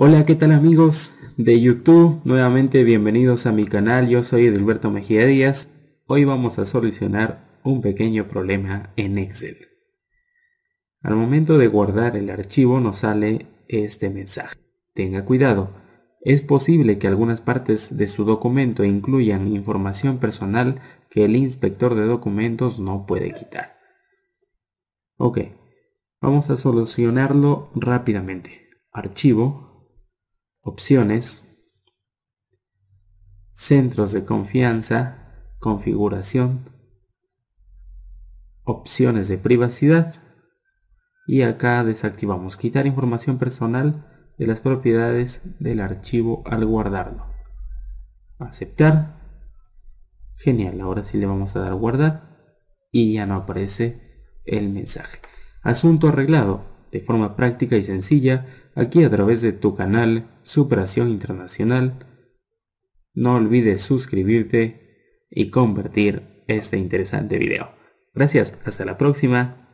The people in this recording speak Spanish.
Hola, ¿qué tal amigos de YouTube? Nuevamente bienvenidos a mi canal, yo soy Edilberto Mejía Díaz. Hoy vamos a solucionar un pequeño problema en Excel. Al momento de guardar el archivo nos sale este mensaje. Tenga cuidado, es posible que algunas partes de su documento incluyan información personal que el inspector de documentos no puede quitar. Ok, vamos a solucionarlo rápidamente. Archivo, opciones, centros de confianza, configuración, opciones de privacidad y acá desactivamos quitar información personal de las propiedades del archivo al guardarlo. Aceptar. Genial, ahora sí le vamos a dar guardar y ya no aparece el mensaje. Asunto arreglado. De forma práctica y sencilla, aquí a través de tu canal Superación Internacional. No olvides suscribirte y compartir este interesante video. Gracias, hasta la próxima.